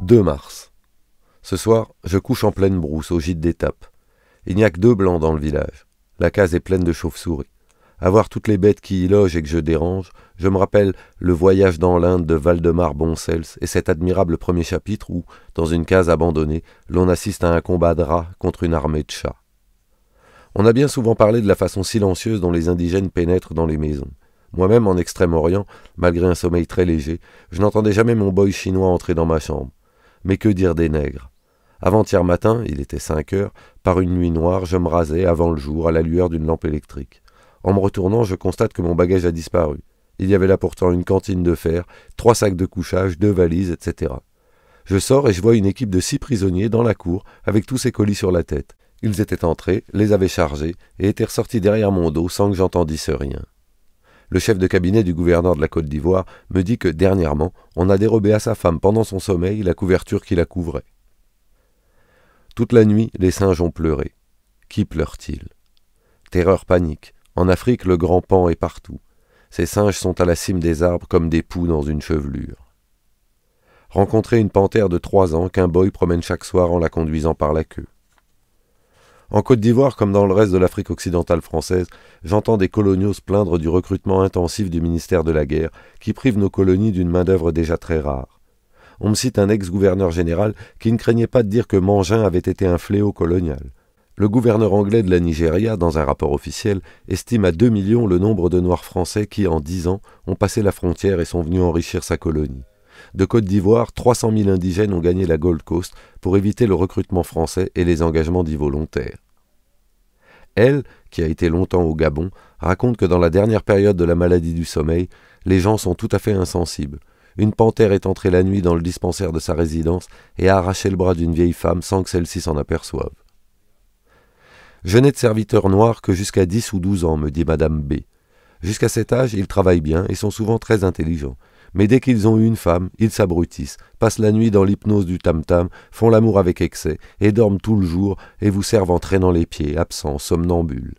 Deux 2 mars. Ce soir, je couche en pleine brousse au gîte d'étape. Il n'y a que deux blancs dans le village. La case est pleine de chauves-souris. À voir toutes les bêtes qui y logent et que je dérange, je me rappelle le voyage dans l'Inde de Valdemar Boncels et cet admirable premier chapitre où, dans une case abandonnée, l'on assiste à un combat de rats contre une armée de chats. On a bien souvent parlé de la façon silencieuse dont les indigènes pénètrent dans les maisons. Moi-même, en Extrême-Orient, malgré un sommeil très léger, je n'entendais jamais mon boy chinois entrer dans ma chambre. Mais que dire des nègres Avant-hier matin, il était 5 heures, par une nuit noire, je me rasais avant le jour à la lueur d'une lampe électrique. En me retournant, je constate que mon bagage a disparu. Il y avait là pourtant une cantine de fer, trois sacs de couchage, deux valises, etc. Je sors et je vois une équipe de six prisonniers dans la cour avec tous ces colis sur la tête. Ils étaient entrés, les avaient chargés, et étaient ressortis derrière mon dos sans que j'entendisse rien. Le chef de cabinet du gouverneur de la Côte d'Ivoire me dit que, dernièrement, on a dérobé à sa femme pendant son sommeil la couverture qui la couvrait. Toute la nuit, les singes ont pleuré. Qui pleure-t-il Terreur, panique. En Afrique, le grand pan est partout. Ces singes sont à la cime des arbres comme des poux dans une chevelure. Rencontrer une panthère de trois ans qu'un boy promène chaque soir en la conduisant par la queue. En Côte d'Ivoire, comme dans le reste de l'Afrique occidentale française, j'entends des coloniaux se plaindre du recrutement intensif du ministère de la Guerre, qui prive nos colonies d'une main-d'œuvre déjà très rare. On me cite un ex-gouverneur général qui ne craignait pas de dire que Mangin avait été un fléau colonial. Le gouverneur anglais de la Nigeria, dans un rapport officiel, estime à 2 millions le nombre de Noirs français qui, en 10 ans, ont passé la frontière et sont venus enrichir sa colonie. De Côte d'Ivoire, 300 000 indigènes ont gagné la Gold Coast pour éviter le recrutement français et les engagements dits volontaires. Elle, qui a été longtemps au Gabon, raconte que dans la dernière période de la maladie du sommeil, les gens sont tout à fait insensibles. Une panthère est entrée la nuit dans le dispensaire de sa résidence et a arraché le bras d'une vieille femme sans que celle-ci s'en aperçoive. Je n'ai de serviteur noir que jusqu'à 10 ou 12 ans, me dit Madame B. Jusqu'à cet âge, ils travaillent bien et sont souvent très intelligents. Mais dès qu'ils ont eu une femme, ils s'abrutissent, passent la nuit dans l'hypnose du tam-tam, font l'amour avec excès, et dorment tout le jour, et vous servent en traînant les pieds, absents, somnambules.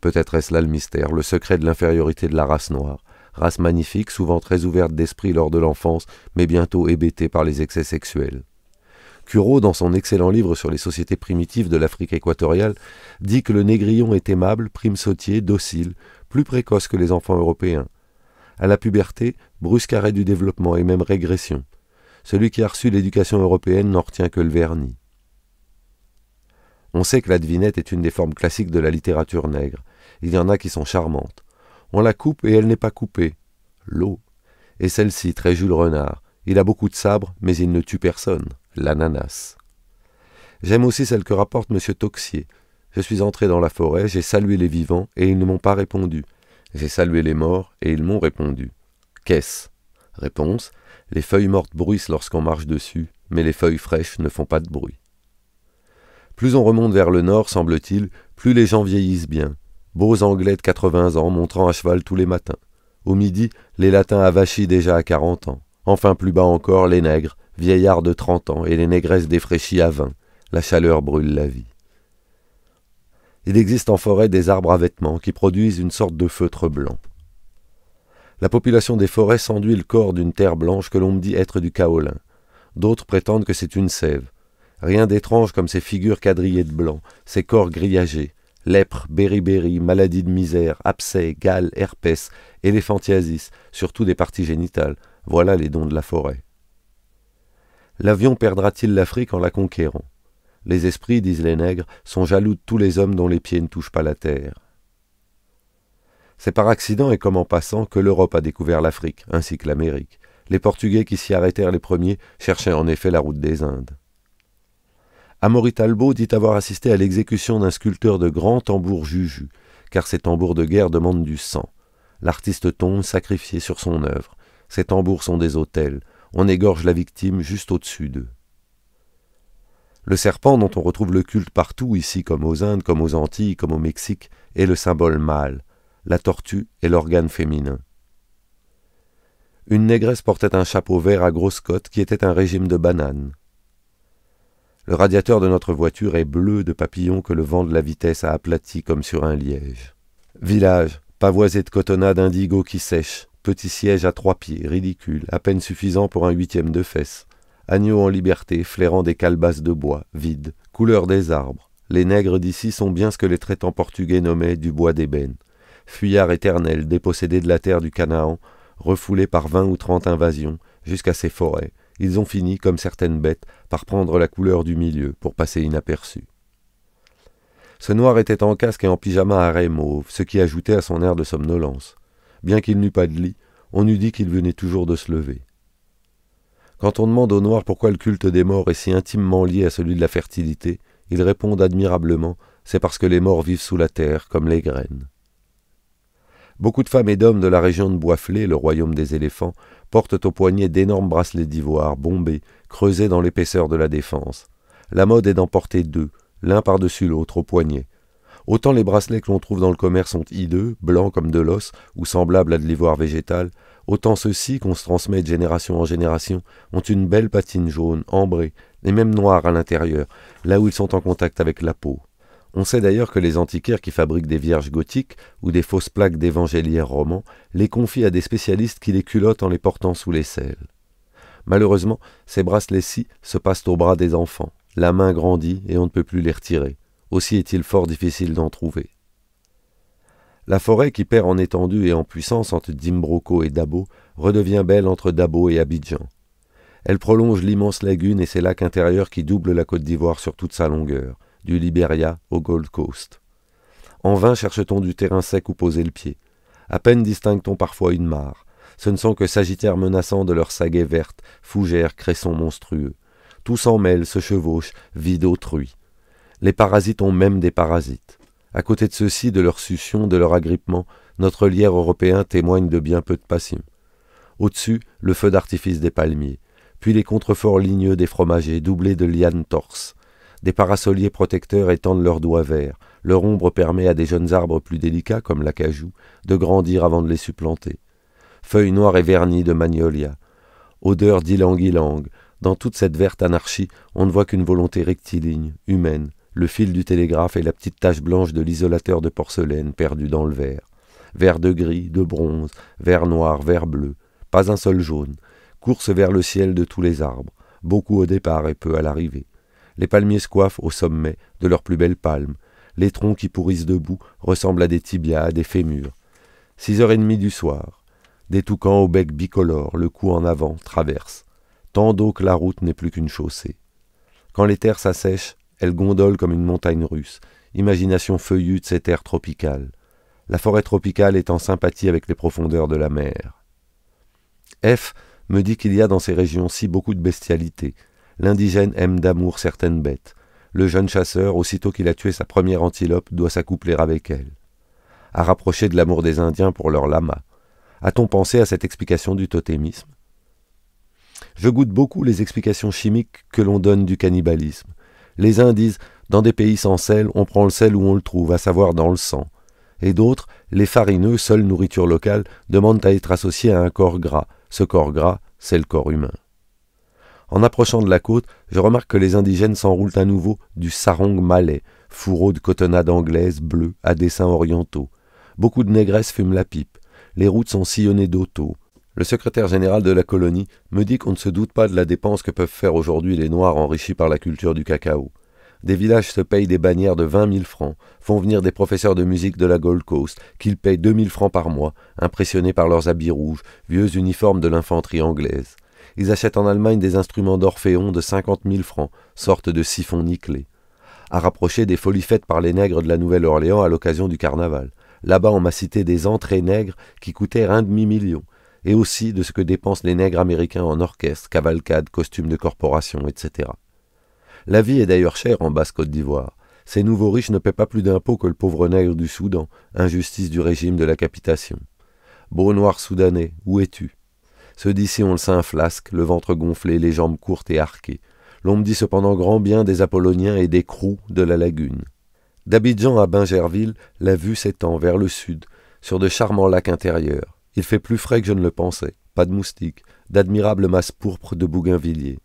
Peut-être est-ce là le mystère, le secret de l'infériorité de la race noire, race magnifique, souvent très ouverte d'esprit lors de l'enfance, mais bientôt hébétée par les excès sexuels. Curo, dans son excellent livre sur les sociétés primitives de l'Afrique équatoriale, dit que le négrillon est aimable, prime sautier, docile, plus précoce que les enfants européens, à la puberté, brusque arrêt du développement et même régression. Celui qui a reçu l'éducation européenne n'en retient que le vernis. On sait que la devinette est une des formes classiques de la littérature nègre. Il y en a qui sont charmantes. On la coupe et elle n'est pas coupée. L'eau. Et celle-ci, très Jules Renard. Il a beaucoup de sabres, mais il ne tue personne. L'ananas. J'aime aussi celle que rapporte M. Toxier. Je suis entré dans la forêt, j'ai salué les vivants, et ils ne m'ont pas répondu. J'ai salué les morts et ils m'ont répondu. Qu'est-ce Réponse Les feuilles mortes bruissent lorsqu'on marche dessus, mais les feuilles fraîches ne font pas de bruit. Plus on remonte vers le nord, semble-t-il, plus les gens vieillissent bien. Beaux Anglais de 80 ans montrant à cheval tous les matins. Au midi, les Latins avachis déjà à 40 ans. Enfin plus bas encore, les nègres, vieillards de 30 ans et les négresses défraîchies à 20. La chaleur brûle la vie. Il existe en forêt des arbres à vêtements qui produisent une sorte de feutre blanc. La population des forêts s'enduit le corps d'une terre blanche que l'on me dit être du kaolin. D'autres prétendent que c'est une sève. Rien d'étrange comme ces figures quadrillées de blanc, ces corps grillagés, lèpre, béribéri, maladie de misère, abcès, gale, herpès, éléphantiasis, surtout des parties génitales, voilà les dons de la forêt. L'avion perdra-t-il l'Afrique en la conquérant les esprits, disent les nègres, sont jaloux de tous les hommes dont les pieds ne touchent pas la terre. C'est par accident et comme en passant que l'Europe a découvert l'Afrique, ainsi que l'Amérique. Les Portugais qui s'y arrêtèrent les premiers cherchaient en effet la route des Indes. Amaury Talbot dit avoir assisté à l'exécution d'un sculpteur de grands tambours juju, car ces tambours de guerre demandent du sang. L'artiste tombe sacrifié sur son œuvre. Ces tambours sont des autels. On égorge la victime juste au-dessus d'eux. Le serpent, dont on retrouve le culte partout, ici comme aux Indes, comme aux Antilles, comme au Mexique, est le symbole mâle. La tortue est l'organe féminin. Une négresse portait un chapeau vert à grosse cotte qui était un régime de bananes. Le radiateur de notre voiture est bleu de papillon que le vent de la vitesse a aplati comme sur un liège. Village, pavoisé de cotonnades indigo qui sèche, petit siège à trois pieds, ridicule, à peine suffisant pour un huitième de fesse agneaux en liberté, flairant des calebasses de bois, vides, couleur des arbres. Les nègres d'ici sont bien ce que les traitants portugais nommaient du bois d'ébène. Fuyards éternels, dépossédés de la terre du Canaan, refoulés par vingt ou trente invasions, jusqu'à ces forêts, ils ont fini, comme certaines bêtes, par prendre la couleur du milieu pour passer inaperçus. Ce noir était en casque et en pyjama à raies mauve, ce qui ajoutait à son air de somnolence. Bien qu'il n'eût pas de lit, on eût dit qu'il venait toujours de se lever. Quand on demande aux Noirs pourquoi le culte des morts est si intimement lié à celui de la fertilité, ils répondent admirablement c'est parce que les morts vivent sous la terre comme les graines. Beaucoup de femmes et d'hommes de la région de Boiflé, le royaume des éléphants, portent au poignet d'énormes bracelets d'ivoire bombés, creusés dans l'épaisseur de la défense. La mode est d'en porter deux, l'un par-dessus l'autre au poignet, Autant les bracelets que l'on trouve dans le commerce sont hideux, blancs comme de l'os ou semblables à de l'ivoire végétal, autant ceux-ci, qu'on se transmet de génération en génération, ont une belle patine jaune, ambrée, et même noire à l'intérieur, là où ils sont en contact avec la peau. On sait d'ailleurs que les antiquaires qui fabriquent des vierges gothiques ou des fausses plaques d'évangéliaires romans les confient à des spécialistes qui les culottent en les portant sous les selles. Malheureusement, ces bracelets-ci se passent au bras des enfants. La main grandit et on ne peut plus les retirer aussi est-il fort difficile d'en trouver. La forêt qui perd en étendue et en puissance entre Dimbroco et Dabo redevient belle entre Dabo et Abidjan. Elle prolonge l'immense lagune et ses lacs intérieurs qui doublent la Côte d'Ivoire sur toute sa longueur, du Liberia au Gold Coast. En vain cherche-t-on du terrain sec où poser le pied. À peine distingue-t-on parfois une mare. Ce ne sont que sagittaires menaçants de leurs saguets vertes, fougères, cressons monstrueux. Tout s'en mêle, se chevauche, vide, autrui. Les parasites ont même des parasites. À côté de ceux-ci, de leur succion, de leur agrippement, notre lierre européen témoigne de bien peu de passion. Au-dessus, le feu d'artifice des palmiers, puis les contreforts ligneux des fromagers, doublés de lianes torses. Des parasoliers protecteurs étendent leurs doigts verts. Leur ombre permet à des jeunes arbres plus délicats, comme l'acajou, de grandir avant de les supplanter. Feuilles noires et vernies de magnolia. Odeur dylang Dans toute cette verte anarchie, on ne voit qu'une volonté rectiligne, humaine, le fil du télégraphe et la petite tache blanche de l'isolateur de porcelaine perdu dans le verre. Vert de gris, de bronze, vert noir, vert bleu, pas un seul jaune. Course vers le ciel de tous les arbres, beaucoup au départ et peu à l'arrivée. Les palmiers se coiffent au sommet de leurs plus belles palmes. Les troncs qui pourrissent debout ressemblent à des tibias, à des fémurs. Six heures et demie du soir. Des toucans au bec bicolore, le cou en avant, traversent. Tant d'eau que la route n'est plus qu'une chaussée. Quand les terres s'assèchent, elle gondole comme une montagne russe, imagination feuillue de cet air tropical. La forêt tropicale est en sympathie avec les profondeurs de la mer. F me dit qu'il y a dans ces régions si beaucoup de bestialité. L'indigène aime d'amour certaines bêtes. Le jeune chasseur, aussitôt qu'il a tué sa première antilope, doit s'accoupler avec elle. À rapprocher de l'amour des Indiens pour leur lama. A-t-on pensé à cette explication du totémisme Je goûte beaucoup les explications chimiques que l'on donne du cannibalisme. Les uns disent Dans des pays sans sel, on prend le sel où on le trouve, à savoir dans le sang. Et d'autres, les farineux, seule nourriture locale, demandent à être associés à un corps gras. Ce corps gras, c'est le corps humain. En approchant de la côte, je remarque que les indigènes s'enroulent à nouveau du sarong malais, fourreau de cotonnade anglaise bleue à dessins orientaux. Beaucoup de négresses fument la pipe. Les routes sont sillonnées d'auto. Le secrétaire général de la colonie me dit qu'on ne se doute pas de la dépense que peuvent faire aujourd'hui les Noirs enrichis par la culture du cacao. Des villages se payent des bannières de 20 mille francs, font venir des professeurs de musique de la Gold Coast, qu'ils payent 2 000 francs par mois, impressionnés par leurs habits rouges, vieux uniformes de l'infanterie anglaise. Ils achètent en Allemagne des instruments d'Orphéon de cinquante mille francs, sorte de siphons nickelés. À rapprocher des folies faites par les nègres de la Nouvelle-Orléans à l'occasion du carnaval. Là-bas, on m'a cité des entrées nègres qui coûtaient un demi-million et aussi de ce que dépensent les nègres américains en orchestre, cavalcades, costumes de corporation, etc. La vie est d'ailleurs chère en Basse-Côte d'Ivoire. Ces nouveaux riches ne paient pas plus d'impôts que le pauvre nègre du Soudan, injustice du régime de la capitation. Beau noir soudanais, où es-tu Ceux d'ici ont le sein flasque, le ventre gonflé, les jambes courtes et arquées. L'on me dit cependant grand bien des Apolloniens et des Crous de la lagune. D'Abidjan à Bingerville, la vue s'étend vers le sud, sur de charmants lacs intérieurs. Il fait plus frais que je ne le pensais, pas de moustiques, d'admirables masses pourpres de bougainvilliers.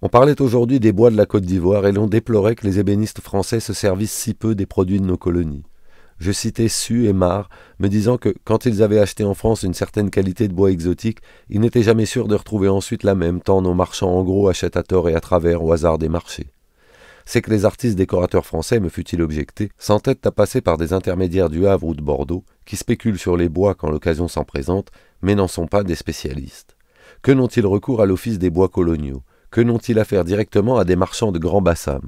On parlait aujourd'hui des bois de la Côte d'Ivoire et l'on déplorait que les ébénistes français se servissent si peu des produits de nos colonies. Je citais Sue et Mar, me disant que quand ils avaient acheté en France une certaine qualité de bois exotique, ils n'étaient jamais sûrs de retrouver ensuite la même, tant nos marchands en gros achètent à tort et à travers au hasard des marchés c'est que les artistes décorateurs français, me fut-il objecté, s'entêtent à passer par des intermédiaires du Havre ou de Bordeaux, qui spéculent sur les bois quand l'occasion s'en présente, mais n'en sont pas des spécialistes. Que n'ont-ils recours à l'office des bois coloniaux Que n'ont-ils affaire directement à des marchands de Grand bassam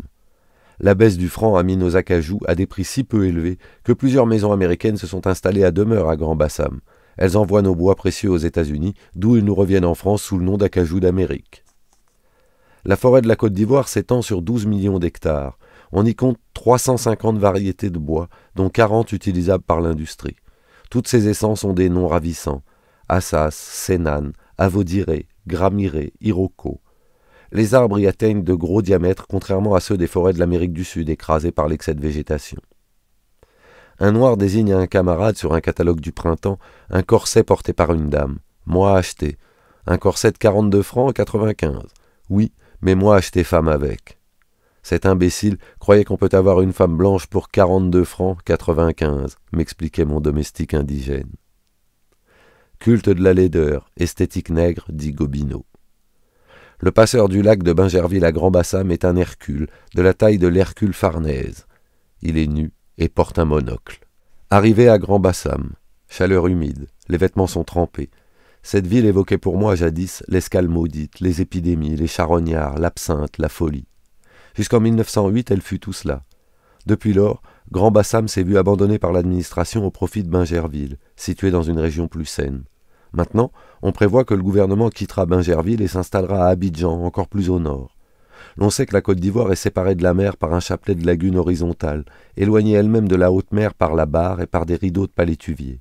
la baisse du franc a mis nos acajou à des prix si peu élevés que plusieurs maisons américaines se sont installées à demeure à Grand Bassam. Elles envoient nos bois précieux aux États-Unis, d'où ils nous reviennent en France sous le nom d'acajou d'Amérique. La forêt de la Côte d'Ivoire s'étend sur 12 millions d'hectares. On y compte 350 variétés de bois, dont 40 utilisables par l'industrie. Toutes ces essences ont des noms ravissants Assas, Sénane, Avodiré, Gramiré, Iroko. Les arbres y atteignent de gros diamètres, contrairement à ceux des forêts de l'Amérique du Sud écrasées par l'excès de végétation. Un noir désigne à un camarade sur un catalogue du printemps un corset porté par une dame. Moi acheté. Un corset de 42 francs 95. Oui, mais moi acheter femme avec. Cet imbécile croyait qu'on peut avoir une femme blanche pour 42 francs 95, m'expliquait mon domestique indigène. Culte de la laideur, esthétique nègre, dit Gobineau. Le passeur du lac de Bingerville à Grand-Bassam est un Hercule, de la taille de l'Hercule Farnèse. Il est nu et porte un monocle. Arrivé à Grand-Bassam, chaleur humide, les vêtements sont trempés, cette ville évoquait pour moi jadis l'escale maudite, les épidémies, les charognards, l'absinthe, la folie. Jusqu'en 1908, elle fut tout cela. Depuis lors, Grand Bassam s'est vu abandonné par l'administration au profit de Bingerville, située dans une région plus saine. Maintenant, on prévoit que le gouvernement quittera Bingerville et s'installera à Abidjan, encore plus au nord. L'on sait que la Côte d'Ivoire est séparée de la mer par un chapelet de lagunes horizontales, éloignée elle-même de la haute mer par la barre et par des rideaux de palétuviers.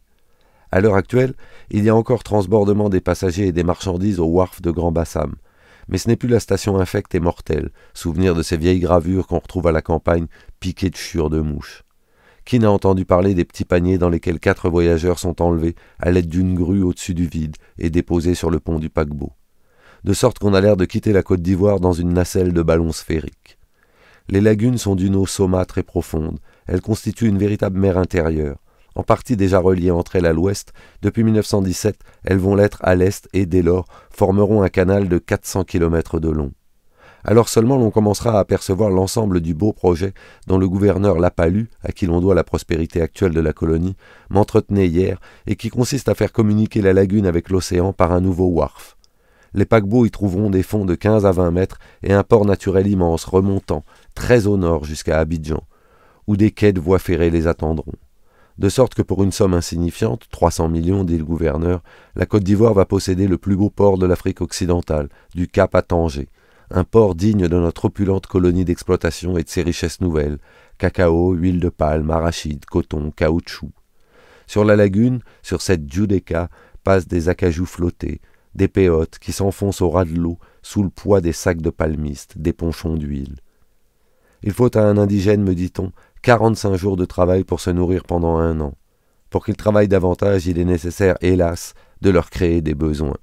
À l'heure actuelle, il y a encore transbordement des passagers et des marchandises au wharf de Grand Bassam. Mais ce n'est plus la station infecte et mortelle, souvenir de ces vieilles gravures qu'on retrouve à la campagne, piquées de chures de mouches. Qui n'a entendu parler des petits paniers dans lesquels quatre voyageurs sont enlevés à l'aide d'une grue au-dessus du vide et déposés sur le pont du paquebot De sorte qu'on a l'air de quitter la Côte d'Ivoire dans une nacelle de ballons sphériques. Les lagunes sont d'une eau saumâtre et profonde, elles constituent une véritable mer intérieure, en partie déjà reliées entre elles à l'ouest, depuis 1917, elles vont l'être à l'est et dès lors formeront un canal de 400 km de long. Alors seulement l'on commencera à apercevoir l'ensemble du beau projet dont le gouverneur Lapalu, à qui l'on doit la prospérité actuelle de la colonie, m'entretenait hier et qui consiste à faire communiquer la lagune avec l'océan par un nouveau wharf. Les paquebots y trouveront des fonds de 15 à 20 mètres et un port naturel immense remontant très au nord jusqu'à Abidjan, où des quais de voies ferrées les attendront de sorte que pour une somme insignifiante, 300 millions, dit le gouverneur, la Côte d'Ivoire va posséder le plus beau port de l'Afrique occidentale, du Cap à Tanger, un port digne de notre opulente colonie d'exploitation et de ses richesses nouvelles, cacao, huile de palme, arachide, coton, caoutchouc. Sur la lagune, sur cette judéca passent des acajou flottés, des péotes qui s'enfoncent au ras de l'eau sous le poids des sacs de palmistes, des ponchons d'huile. Il faut à un indigène, me dit-on, 45 jours de travail pour se nourrir pendant un an. Pour qu'ils travaillent davantage, il est nécessaire, hélas, de leur créer des besoins.